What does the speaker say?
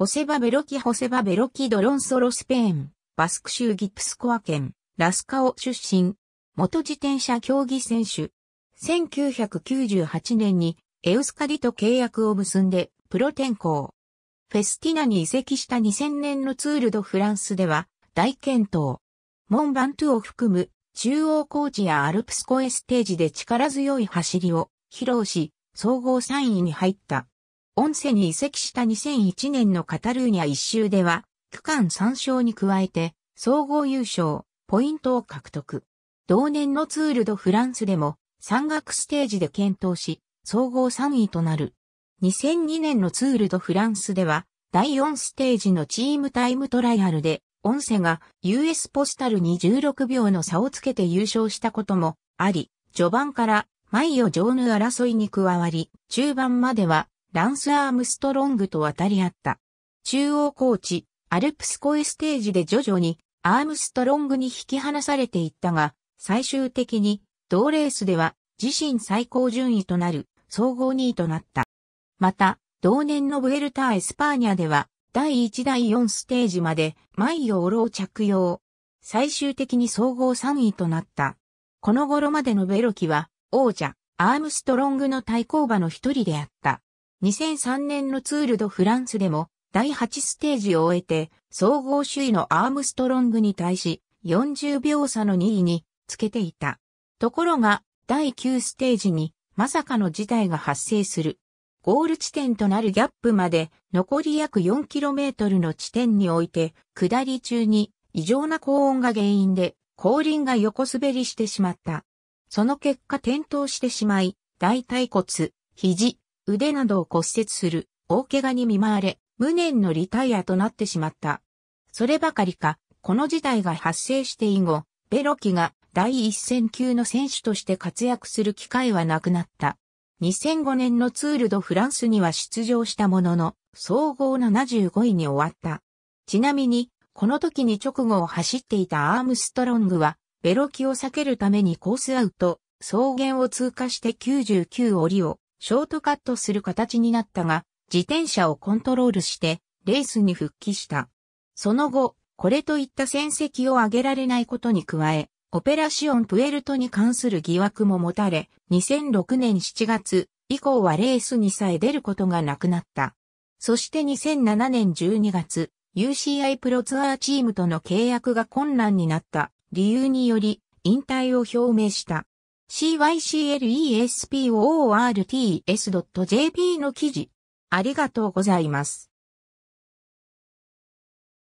ホセバベロキホセバベロキドロンソロスペイン、バスク州ギプスコア県、ラスカオ出身、元自転車競技選手。1998年にエウスカリと契約を結んでプロ転向。フェスティナに移籍した2000年のツールドフランスでは大健闘。モンバントゥを含む中央ーチやアルプスコエステージで力強い走りを披露し、総合3位に入った。音声に移籍した2001年のカタルーニャ一周では、区間3勝に加えて、総合優勝、ポイントを獲得。同年のツールドフランスでも、山岳ステージで検討し、総合3位となる。2002年のツールドフランスでは、第4ステージのチームタイムトライアルで、音声が US ポスタルに16秒の差をつけて優勝したこともあり、序盤からマイオ・ジョーヌ争いに加わり、中盤まではランス・アームストロングと渡り合った。中央高地、アルプスコイステージで徐々にアームストロングに引き離されていったが、最終的に同レースでは自身最高順位となる総合2位となった。また、同年のブエルタ・ー・エスパーニャでは、第1第4ステージまで、マをオロを着用。最終的に総合3位となった。この頃までのベロキは、王者、アームストロングの対抗馬の一人であった。2003年のツールドフランスでも第8ステージを終えて総合首位のアームストロングに対し40秒差の2位につけていた。ところが第9ステージにまさかの事態が発生する。ゴール地点となるギャップまで残り約 4km の地点において下り中に異常な高温が原因で後輪が横滑りしてしまった。その結果転倒してしまい、大腿骨、肘、腕などを骨折する、大怪我に見舞われ、無念のリタイアとなってしまった。そればかりか、この事態が発生して以後、ベロキが第一戦級の選手として活躍する機会はなくなった。2005年のツールドフランスには出場したものの、総合75位に終わった。ちなみに、この時に直後を走っていたアームストロングは、ベロキを避けるためにコースアウト、草原を通過して99折をショートカットする形になったが、自転車をコントロールして、レースに復帰した。その後、これといった戦績を上げられないことに加え、オペラシオンプエルトに関する疑惑も持たれ、2006年7月以降はレースにさえ出ることがなくなった。そして2007年12月、UCI プロツアーチームとの契約が困難になった理由により引退を表明した。cyclesport.jp の記事。ありがとうございます。